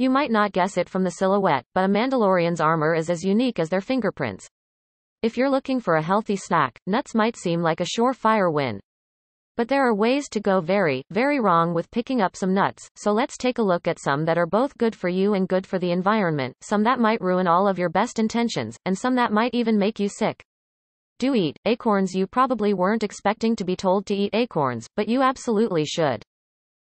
You might not guess it from the silhouette, but a Mandalorian's armor is as unique as their fingerprints. If you're looking for a healthy snack, nuts might seem like a surefire win. But there are ways to go very, very wrong with picking up some nuts, so let's take a look at some that are both good for you and good for the environment, some that might ruin all of your best intentions, and some that might even make you sick. Do eat acorns. You probably weren't expecting to be told to eat acorns, but you absolutely should.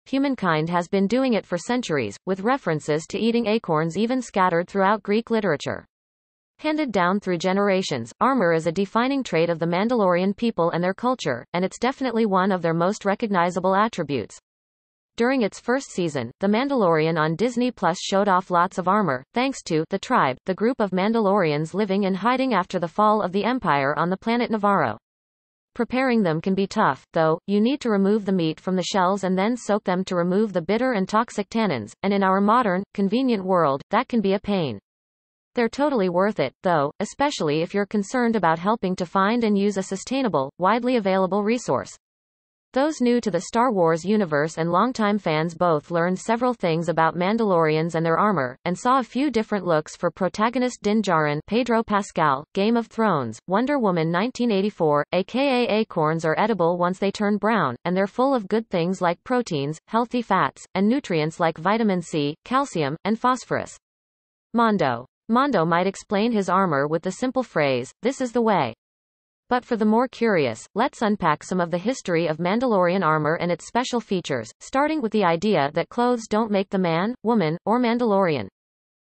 Humankind has been doing it for centuries, with references to eating acorns even scattered throughout Greek literature. Handed down through generations, armor is a defining trait of the Mandalorian people and their culture, and it's definitely one of their most recognizable attributes. During its first season, The Mandalorian on Disney Plus showed off lots of armor, thanks to The Tribe, the group of Mandalorians living in hiding after the fall of the Empire on the planet Navarro. Preparing them can be tough, though, you need to remove the meat from the shells and then soak them to remove the bitter and toxic tannins, and in our modern, convenient world, that can be a pain. They're totally worth it, though, especially if you're concerned about helping to find and use a sustainable, widely available resource. Those new to the Star Wars universe and longtime fans both learned several things about Mandalorians and their armor, and saw a few different looks for protagonist Din Djarin Pedro Pascal, Game of Thrones, Wonder Woman 1984, aka acorns are edible once they turn brown, and they're full of good things like proteins, healthy fats, and nutrients like vitamin C, calcium, and phosphorus. Mondo. Mondo might explain his armor with the simple phrase, this is the way. But for the more curious, let's unpack some of the history of Mandalorian armor and its special features, starting with the idea that clothes don't make the man, woman, or Mandalorian.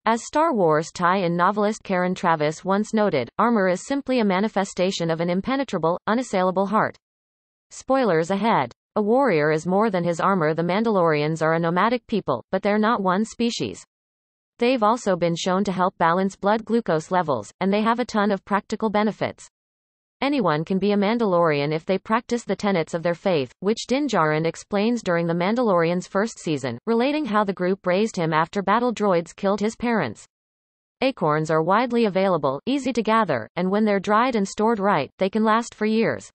As Star Wars tie-in novelist Karen Travis once noted, armor is simply a manifestation of an impenetrable, unassailable heart. Spoilers ahead. A warrior is more than his armor the Mandalorians are a nomadic people, but they're not one species. They've also been shown to help balance blood glucose levels, and they have a ton of practical benefits. Anyone can be a Mandalorian if they practice the tenets of their faith, which Dinjarin explains during The Mandalorian's first season, relating how the group raised him after battle droids killed his parents. Acorns are widely available, easy to gather, and when they're dried and stored right, they can last for years.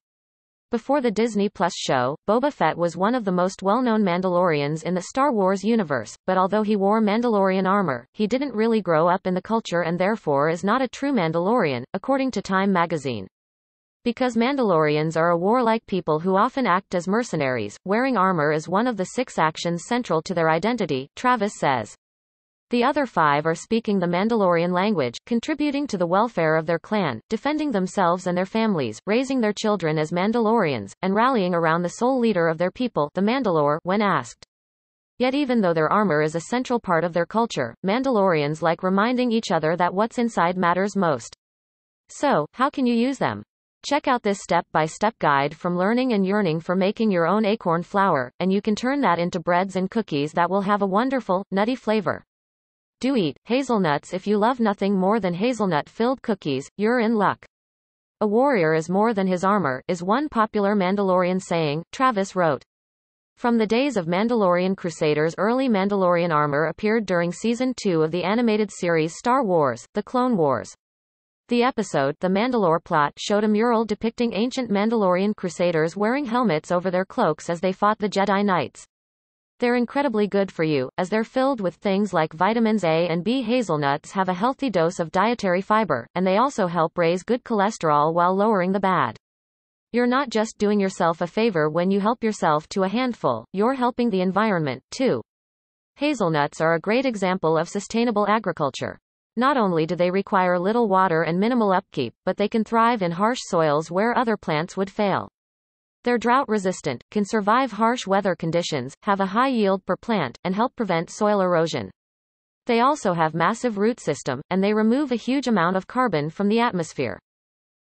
Before the Disney Plus show, Boba Fett was one of the most well-known Mandalorians in the Star Wars universe, but although he wore Mandalorian armor, he didn't really grow up in the culture and therefore is not a true Mandalorian, according to Time magazine. Because Mandalorians are a warlike people who often act as mercenaries, wearing armor is one of the six actions central to their identity, Travis says. The other five are speaking the Mandalorian language, contributing to the welfare of their clan, defending themselves and their families, raising their children as Mandalorians, and rallying around the sole leader of their people, the Mandalore, when asked. Yet even though their armor is a central part of their culture, Mandalorians like reminding each other that what's inside matters most. So, how can you use them? Check out this step-by-step -step guide from Learning and Yearning for making your own acorn flour, and you can turn that into breads and cookies that will have a wonderful, nutty flavor. Do eat hazelnuts if you love nothing more than hazelnut-filled cookies, you're in luck. A warrior is more than his armor, is one popular Mandalorian saying, Travis wrote. From the days of Mandalorian Crusaders early Mandalorian armor appeared during Season 2 of the animated series Star Wars, The Clone Wars. The episode The Mandalore Plot showed a mural depicting ancient Mandalorian crusaders wearing helmets over their cloaks as they fought the Jedi Knights. They're incredibly good for you, as they're filled with things like vitamins A and B. Hazelnuts have a healthy dose of dietary fiber, and they also help raise good cholesterol while lowering the bad. You're not just doing yourself a favor when you help yourself to a handful, you're helping the environment, too. Hazelnuts are a great example of sustainable agriculture. Not only do they require little water and minimal upkeep, but they can thrive in harsh soils where other plants would fail. They're drought resistant, can survive harsh weather conditions, have a high yield per plant, and help prevent soil erosion. They also have massive root system, and they remove a huge amount of carbon from the atmosphere.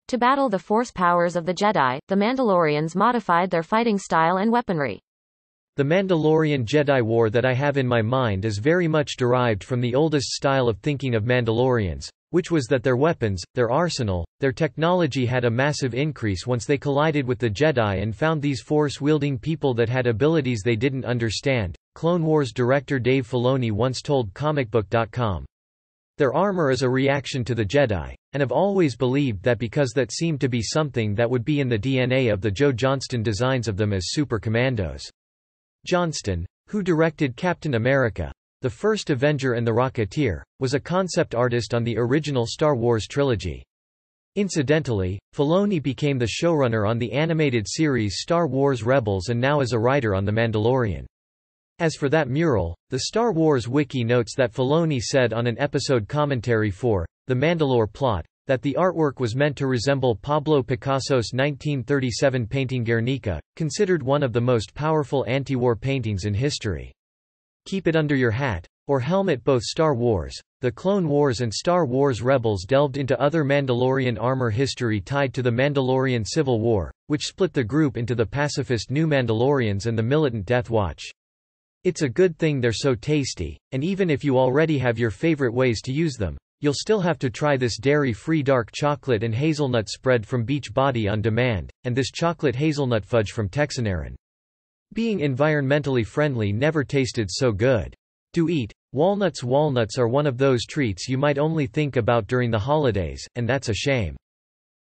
To battle the force powers of the Jedi, the Mandalorians modified their fighting style and weaponry. The Mandalorian Jedi War that I have in my mind is very much derived from the oldest style of thinking of Mandalorians, which was that their weapons, their arsenal, their technology had a massive increase once they collided with the Jedi and found these force-wielding people that had abilities they didn't understand. Clone Wars director Dave Filoni once told comicbook.com. Their armor is a reaction to the Jedi, and have always believed that because that seemed to be something that would be in the DNA of the Joe Johnston designs of them as super commandos. Johnston, who directed Captain America, the first Avenger and the Rocketeer, was a concept artist on the original Star Wars trilogy. Incidentally, Filoni became the showrunner on the animated series Star Wars Rebels and now is a writer on The Mandalorian. As for that mural, the Star Wars wiki notes that Filoni said on an episode commentary for The Mandalore plot, that the artwork was meant to resemble Pablo Picasso's 1937 painting Guernica, considered one of the most powerful anti-war paintings in history. Keep it under your hat, or helmet both Star Wars, The Clone Wars and Star Wars Rebels delved into other Mandalorian armor history tied to the Mandalorian Civil War, which split the group into the pacifist New Mandalorians and the militant Death Watch. It's a good thing they're so tasty, and even if you already have your favorite ways to use them, you'll still have to try this dairy-free dark chocolate and hazelnut spread from Beach Body on demand, and this chocolate hazelnut fudge from Texanarin. Being environmentally friendly never tasted so good. To eat, walnuts Walnuts are one of those treats you might only think about during the holidays, and that's a shame.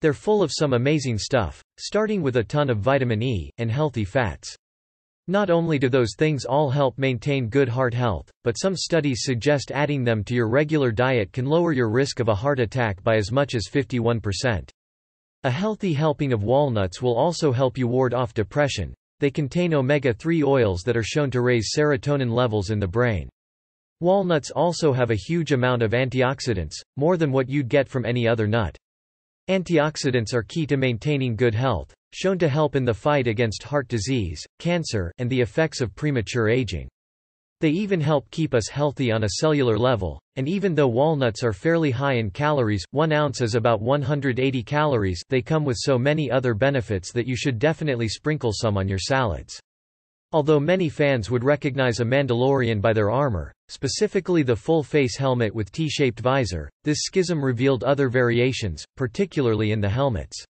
They're full of some amazing stuff, starting with a ton of vitamin E, and healthy fats. Not only do those things all help maintain good heart health, but some studies suggest adding them to your regular diet can lower your risk of a heart attack by as much as 51%. A healthy helping of walnuts will also help you ward off depression. They contain omega-3 oils that are shown to raise serotonin levels in the brain. Walnuts also have a huge amount of antioxidants, more than what you'd get from any other nut. Antioxidants are key to maintaining good health, shown to help in the fight against heart disease, cancer, and the effects of premature aging. They even help keep us healthy on a cellular level, and even though walnuts are fairly high in calories, 1 ounce is about 180 calories they come with so many other benefits that you should definitely sprinkle some on your salads. Although many fans would recognize a Mandalorian by their armor, specifically the full-face helmet with T-shaped visor, this schism revealed other variations, particularly in the helmets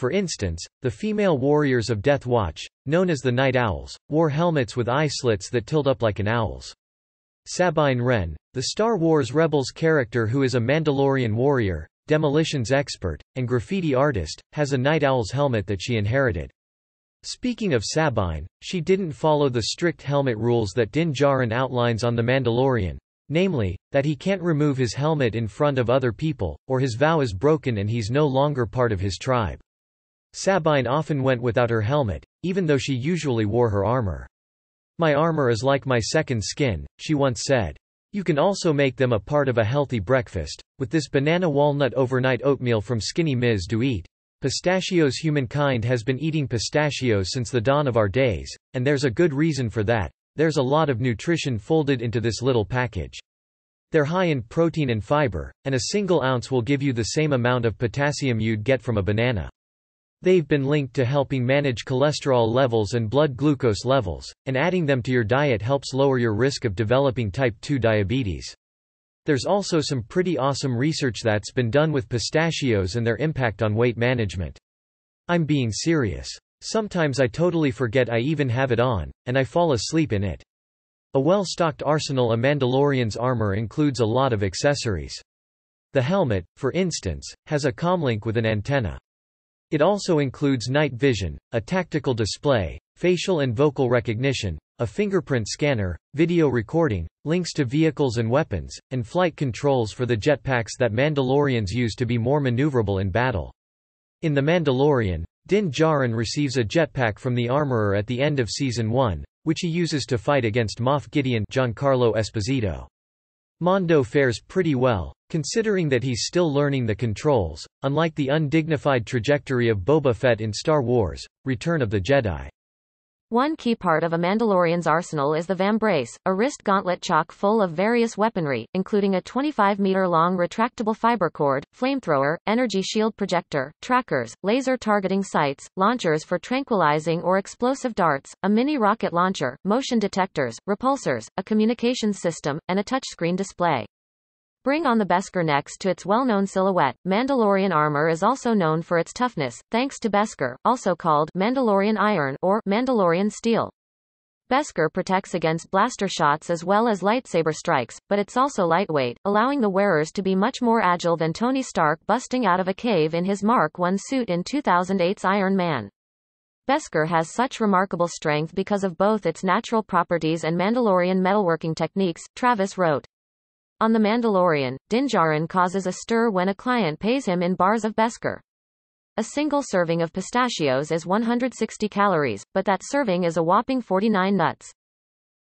for instance, the female warriors of Death Watch, known as the Night Owls, wore helmets with eye slits that tilt up like an owl's. Sabine Wren, the Star Wars Rebels character who is a Mandalorian warrior, demolitions expert, and graffiti artist, has a Night Owl's helmet that she inherited. Speaking of Sabine, she didn't follow the strict helmet rules that Din Djarin outlines on The Mandalorian, namely, that he can't remove his helmet in front of other people, or his vow is broken and he's no longer part of his tribe. Sabine often went without her helmet, even though she usually wore her armor. My armor is like my second skin, she once said. You can also make them a part of a healthy breakfast, with this banana walnut overnight oatmeal from Skinny Ms. Do eat. Pistachios Humankind has been eating pistachios since the dawn of our days, and there's a good reason for that, there's a lot of nutrition folded into this little package. They're high in protein and fiber, and a single ounce will give you the same amount of potassium you'd get from a banana. They've been linked to helping manage cholesterol levels and blood glucose levels, and adding them to your diet helps lower your risk of developing type 2 diabetes. There's also some pretty awesome research that's been done with pistachios and their impact on weight management. I'm being serious. Sometimes I totally forget I even have it on, and I fall asleep in it. A well-stocked arsenal of Mandalorian's armor includes a lot of accessories. The helmet, for instance, has a comlink with an antenna. It also includes night vision, a tactical display, facial and vocal recognition, a fingerprint scanner, video recording, links to vehicles and weapons, and flight controls for the jetpacks that Mandalorians use to be more maneuverable in battle. In The Mandalorian, Din Djarin receives a jetpack from the Armorer at the end of Season 1, which he uses to fight against Moff Gideon Giancarlo Esposito. Mondo fares pretty well, Considering that he's still learning the controls, unlike the undignified trajectory of Boba Fett in Star Wars, Return of the Jedi. One key part of a Mandalorian's arsenal is the Vambrace, a wrist gauntlet chock full of various weaponry, including a 25-meter-long retractable fiber cord, flamethrower, energy shield projector, trackers, laser targeting sights, launchers for tranquilizing or explosive darts, a mini rocket launcher, motion detectors, repulsors, a communications system, and a touchscreen display. Bring on the Beskar next to its well-known silhouette. Mandalorian armor is also known for its toughness, thanks to Beskar, also called Mandalorian iron or Mandalorian steel. Beskar protects against blaster shots as well as lightsaber strikes, but it's also lightweight, allowing the wearers to be much more agile than Tony Stark busting out of a cave in his Mark I suit in 2008's Iron Man. Beskar has such remarkable strength because of both its natural properties and Mandalorian metalworking techniques, Travis wrote. On The Mandalorian, Dinjarin causes a stir when a client pays him in bars of Beskar. A single serving of pistachios is 160 calories, but that serving is a whopping 49 nuts.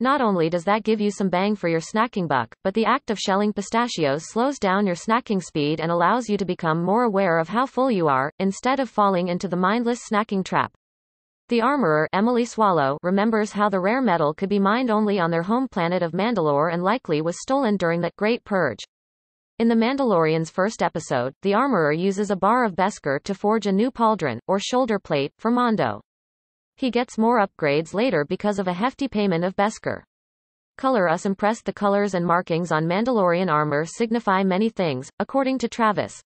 Not only does that give you some bang for your snacking buck, but the act of shelling pistachios slows down your snacking speed and allows you to become more aware of how full you are, instead of falling into the mindless snacking trap. The armorer Emily Swallow remembers how the rare metal could be mined only on their home planet of Mandalore and likely was stolen during that Great Purge. In The Mandalorian's first episode, the armorer uses a bar of Beskar to forge a new pauldron, or shoulder plate, for Mondo. He gets more upgrades later because of a hefty payment of Beskar. Color Us impressed the colors and markings on Mandalorian armor signify many things, according to Travis.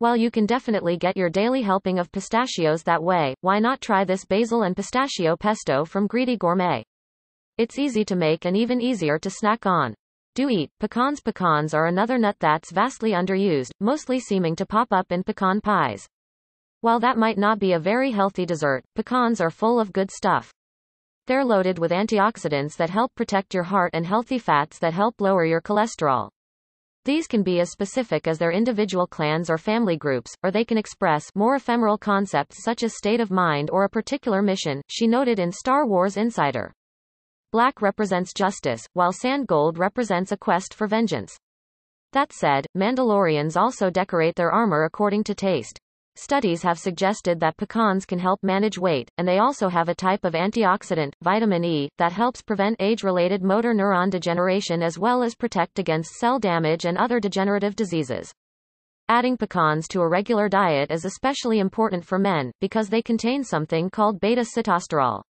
While you can definitely get your daily helping of pistachios that way, why not try this basil and pistachio pesto from Greedy Gourmet? It's easy to make and even easier to snack on. Do eat. Pecans Pecans are another nut that's vastly underused, mostly seeming to pop up in pecan pies. While that might not be a very healthy dessert, pecans are full of good stuff. They're loaded with antioxidants that help protect your heart and healthy fats that help lower your cholesterol. These can be as specific as their individual clans or family groups, or they can express more ephemeral concepts such as state of mind or a particular mission, she noted in Star Wars Insider. Black represents justice, while sand gold represents a quest for vengeance. That said, Mandalorians also decorate their armor according to taste. Studies have suggested that pecans can help manage weight, and they also have a type of antioxidant, vitamin E, that helps prevent age-related motor neuron degeneration as well as protect against cell damage and other degenerative diseases. Adding pecans to a regular diet is especially important for men, because they contain something called beta-sitosterol.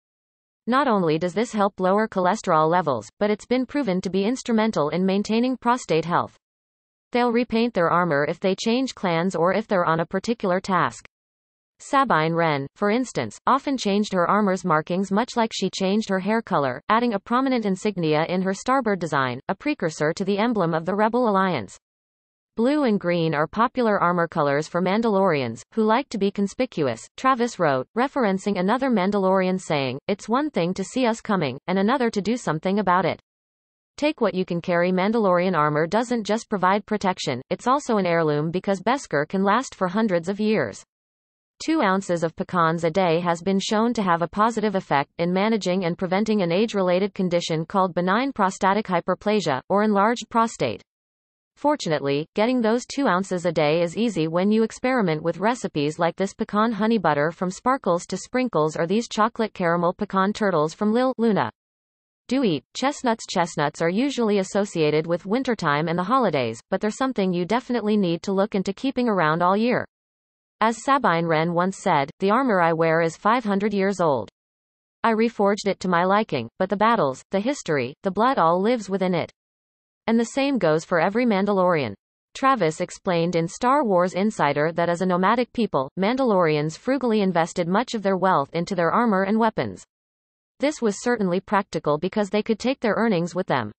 Not only does this help lower cholesterol levels, but it's been proven to be instrumental in maintaining prostate health. They'll repaint their armor if they change clans or if they're on a particular task. Sabine Wren, for instance, often changed her armor's markings much like she changed her hair color, adding a prominent insignia in her starboard design, a precursor to the emblem of the Rebel Alliance. Blue and green are popular armor colors for Mandalorians, who like to be conspicuous, Travis wrote, referencing another Mandalorian saying, It's one thing to see us coming, and another to do something about it. Take what you can carry Mandalorian armor doesn't just provide protection, it's also an heirloom because Beskar can last for hundreds of years. Two ounces of pecans a day has been shown to have a positive effect in managing and preventing an age-related condition called benign prostatic hyperplasia, or enlarged prostate. Fortunately, getting those two ounces a day is easy when you experiment with recipes like this pecan honey butter from Sparkles to Sprinkles or these chocolate caramel pecan turtles from Lil Luna. Do eat chestnuts. Chestnuts are usually associated with wintertime and the holidays, but they're something you definitely need to look into keeping around all year. As Sabine Wren once said, the armor I wear is 500 years old. I reforged it to my liking, but the battles, the history, the blood all lives within it. And the same goes for every Mandalorian. Travis explained in Star Wars Insider that as a nomadic people, Mandalorians frugally invested much of their wealth into their armor and weapons. This was certainly practical because they could take their earnings with them.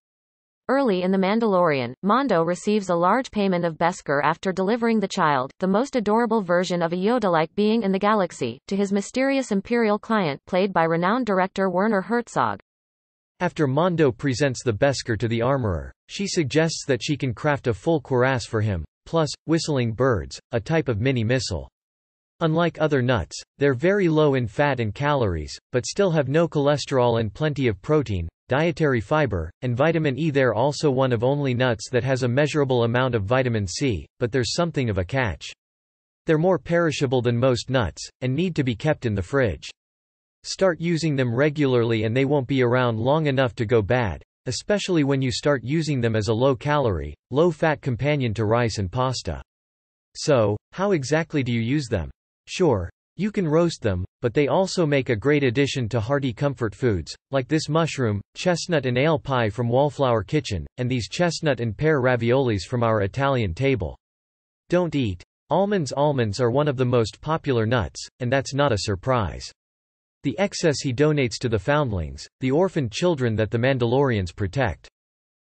Early in The Mandalorian, Mondo receives a large payment of Beskar after delivering the child, the most adorable version of a Yoda-like being in the galaxy, to his mysterious Imperial client played by renowned director Werner Herzog. After Mondo presents the Beskar to the armorer, she suggests that she can craft a full cuirass for him, plus, whistling birds, a type of mini-missile. Unlike other nuts, they're very low in fat and calories, but still have no cholesterol and plenty of protein, dietary fiber, and vitamin E. They're also one of only nuts that has a measurable amount of vitamin C, but there's something of a catch. They're more perishable than most nuts, and need to be kept in the fridge. Start using them regularly and they won't be around long enough to go bad, especially when you start using them as a low-calorie, low-fat companion to rice and pasta. So, how exactly do you use them? Sure, you can roast them, but they also make a great addition to hearty comfort foods, like this mushroom, chestnut and ale pie from Wallflower Kitchen, and these chestnut and pear raviolis from our Italian table. Don't eat. Almonds Almonds are one of the most popular nuts, and that's not a surprise. The excess he donates to the foundlings, the orphaned children that the Mandalorians protect.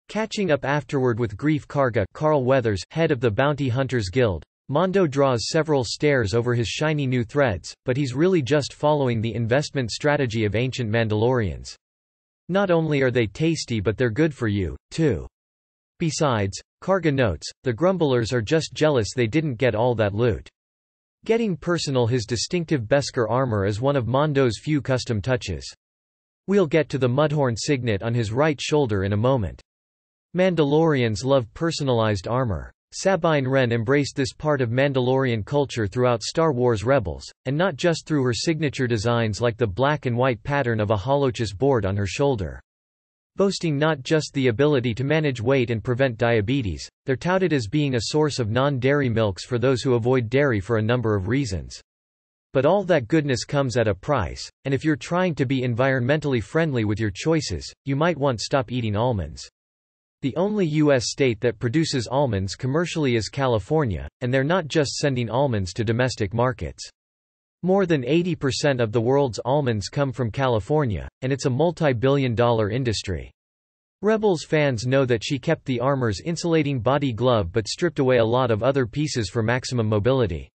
Catching up afterward with Grief Karga Carl Weathers, head of the Bounty Hunters Guild, Mondo draws several stares over his shiny new threads, but he's really just following the investment strategy of ancient Mandalorians. Not only are they tasty but they're good for you, too. Besides, Karga notes, the grumblers are just jealous they didn't get all that loot. Getting personal his distinctive Beskar armor is one of Mondo's few custom touches. We'll get to the Mudhorn signet on his right shoulder in a moment. Mandalorians love personalized armor. Sabine Wren embraced this part of Mandalorian culture throughout Star Wars Rebels, and not just through her signature designs like the black and white pattern of a holochus board on her shoulder. Boasting not just the ability to manage weight and prevent diabetes, they're touted as being a source of non-dairy milks for those who avoid dairy for a number of reasons but all that goodness comes at a price, and if you're trying to be environmentally friendly with your choices, you might want stop eating almonds. The only U.S. state that produces almonds commercially is California, and they're not just sending almonds to domestic markets. More than 80% of the world's almonds come from California, and it's a multi-billion dollar industry. Rebels fans know that she kept the armor's insulating body glove but stripped away a lot of other pieces for maximum mobility.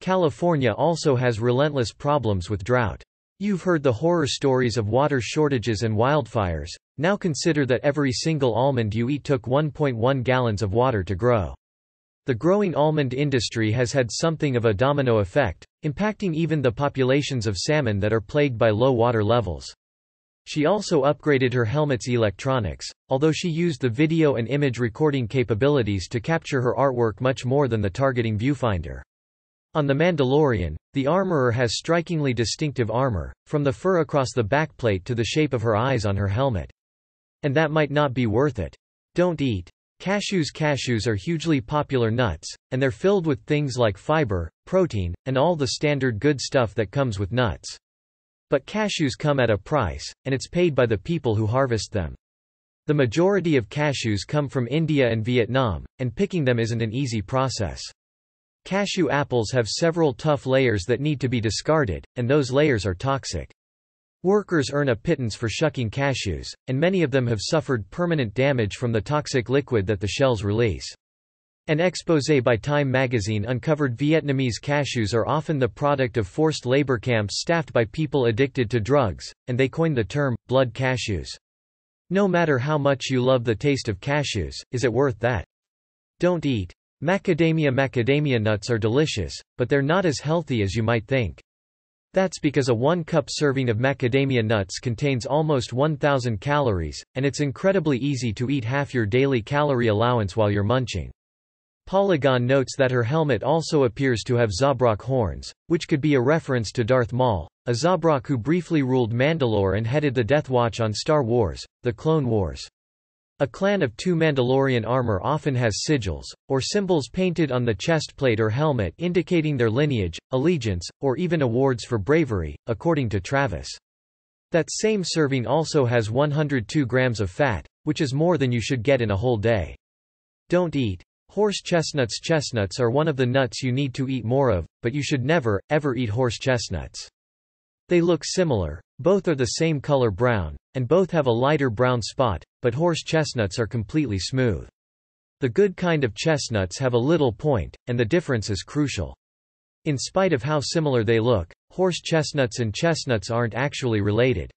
California also has relentless problems with drought. You've heard the horror stories of water shortages and wildfires, now consider that every single almond you eat took 1.1 gallons of water to grow. The growing almond industry has had something of a domino effect, impacting even the populations of salmon that are plagued by low water levels. She also upgraded her helmet's electronics, although she used the video and image recording capabilities to capture her artwork much more than the targeting viewfinder. On The Mandalorian, the armorer has strikingly distinctive armor, from the fur across the backplate to the shape of her eyes on her helmet. And that might not be worth it. Don't eat. Cashews Cashews are hugely popular nuts, and they're filled with things like fiber, protein, and all the standard good stuff that comes with nuts. But cashews come at a price, and it's paid by the people who harvest them. The majority of cashews come from India and Vietnam, and picking them isn't an easy process. Cashew apples have several tough layers that need to be discarded, and those layers are toxic. Workers earn a pittance for shucking cashews, and many of them have suffered permanent damage from the toxic liquid that the shells release. An exposé by Time magazine uncovered Vietnamese cashews are often the product of forced labor camps staffed by people addicted to drugs, and they coined the term, blood cashews. No matter how much you love the taste of cashews, is it worth that? Don't eat. Macadamia Macadamia nuts are delicious, but they're not as healthy as you might think. That's because a one-cup serving of macadamia nuts contains almost 1,000 calories, and it's incredibly easy to eat half your daily calorie allowance while you're munching. Polygon notes that her helmet also appears to have Zabrak horns, which could be a reference to Darth Maul, a Zabrak who briefly ruled Mandalore and headed the Death Watch on Star Wars, The Clone Wars. A clan of two Mandalorian armor often has sigils, or symbols painted on the chest plate or helmet indicating their lineage, allegiance, or even awards for bravery, according to Travis. That same serving also has 102 grams of fat, which is more than you should get in a whole day. Don't eat. Horse chestnuts Chestnuts are one of the nuts you need to eat more of, but you should never, ever eat horse chestnuts. They look similar, both are the same color brown, and both have a lighter brown spot, but horse chestnuts are completely smooth. The good kind of chestnuts have a little point, and the difference is crucial. In spite of how similar they look, horse chestnuts and chestnuts aren't actually related.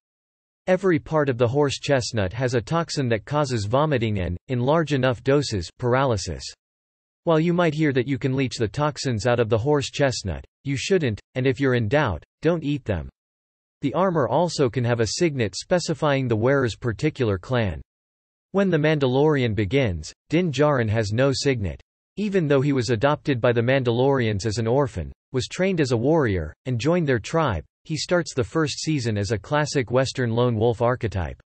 Every part of the horse chestnut has a toxin that causes vomiting and, in large enough doses, paralysis. While you might hear that you can leach the toxins out of the horse chestnut, you shouldn't, and if you're in doubt, don't eat them, the armor also can have a signet specifying the wearer's particular clan. When The Mandalorian begins, Din Djarin has no signet. Even though he was adopted by the Mandalorians as an orphan, was trained as a warrior, and joined their tribe, he starts the first season as a classic Western lone wolf archetype.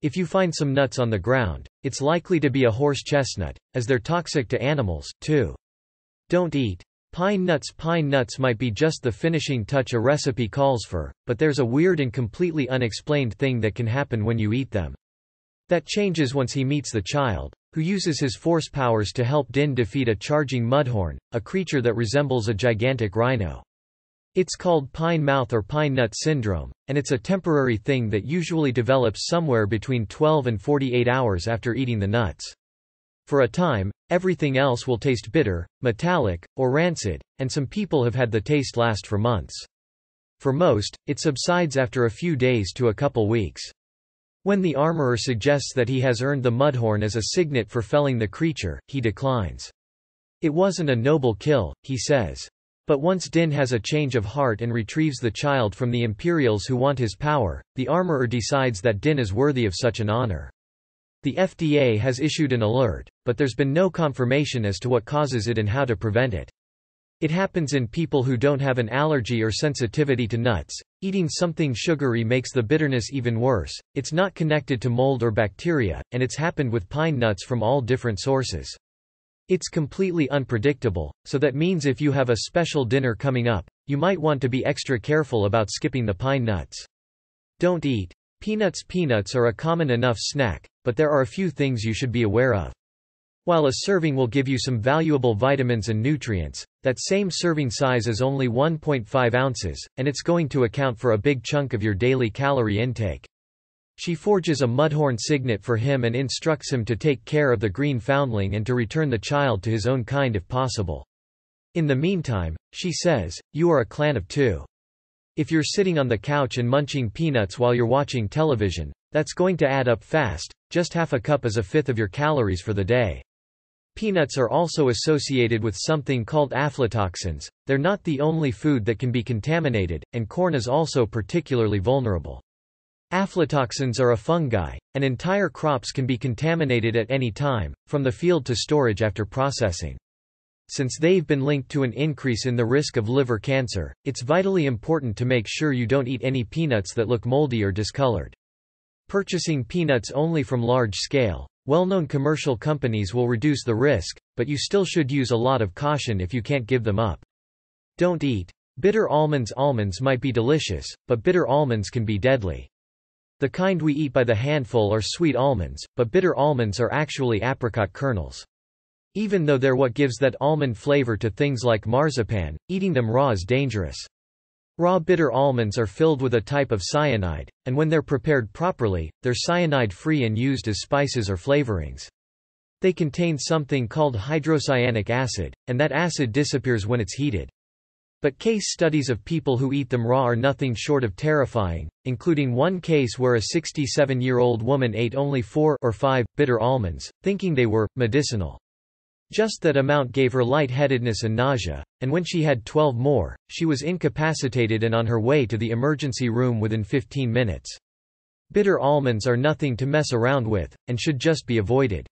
If you find some nuts on the ground, it's likely to be a horse chestnut, as they're toxic to animals, too. Don't eat. Pine nuts Pine nuts might be just the finishing touch a recipe calls for, but there's a weird and completely unexplained thing that can happen when you eat them. That changes once he meets the child, who uses his force powers to help Din defeat a charging mudhorn, a creature that resembles a gigantic rhino. It's called pine mouth or pine nut syndrome, and it's a temporary thing that usually develops somewhere between 12 and 48 hours after eating the nuts. For a time, Everything else will taste bitter, metallic, or rancid, and some people have had the taste last for months. For most, it subsides after a few days to a couple weeks. When the armorer suggests that he has earned the mudhorn as a signet for felling the creature, he declines. It wasn't a noble kill, he says. But once Din has a change of heart and retrieves the child from the Imperials who want his power, the armorer decides that Din is worthy of such an honor. The FDA has issued an alert, but there's been no confirmation as to what causes it and how to prevent it. It happens in people who don't have an allergy or sensitivity to nuts. Eating something sugary makes the bitterness even worse. It's not connected to mold or bacteria, and it's happened with pine nuts from all different sources. It's completely unpredictable, so that means if you have a special dinner coming up, you might want to be extra careful about skipping the pine nuts. Don't eat, Peanuts Peanuts are a common enough snack, but there are a few things you should be aware of. While a serving will give you some valuable vitamins and nutrients, that same serving size is only 1.5 ounces, and it's going to account for a big chunk of your daily calorie intake. She forges a mudhorn signet for him and instructs him to take care of the green foundling and to return the child to his own kind if possible. In the meantime, she says, you are a clan of two. If you're sitting on the couch and munching peanuts while you're watching television, that's going to add up fast, just half a cup is a fifth of your calories for the day. Peanuts are also associated with something called aflatoxins, they're not the only food that can be contaminated, and corn is also particularly vulnerable. Aflatoxins are a fungi, and entire crops can be contaminated at any time, from the field to storage after processing since they've been linked to an increase in the risk of liver cancer, it's vitally important to make sure you don't eat any peanuts that look moldy or discolored. Purchasing peanuts only from large-scale, well-known commercial companies will reduce the risk, but you still should use a lot of caution if you can't give them up. Don't eat. Bitter almonds Almonds might be delicious, but bitter almonds can be deadly. The kind we eat by the handful are sweet almonds, but bitter almonds are actually apricot kernels. Even though they're what gives that almond flavor to things like marzipan, eating them raw is dangerous. Raw bitter almonds are filled with a type of cyanide, and when they're prepared properly, they're cyanide-free and used as spices or flavorings. They contain something called hydrocyanic acid, and that acid disappears when it's heated. But case studies of people who eat them raw are nothing short of terrifying, including one case where a 67-year-old woman ate only four or five bitter almonds, thinking they were medicinal. Just that amount gave her lightheadedness and nausea, and when she had 12 more, she was incapacitated and on her way to the emergency room within 15 minutes. Bitter almonds are nothing to mess around with, and should just be avoided.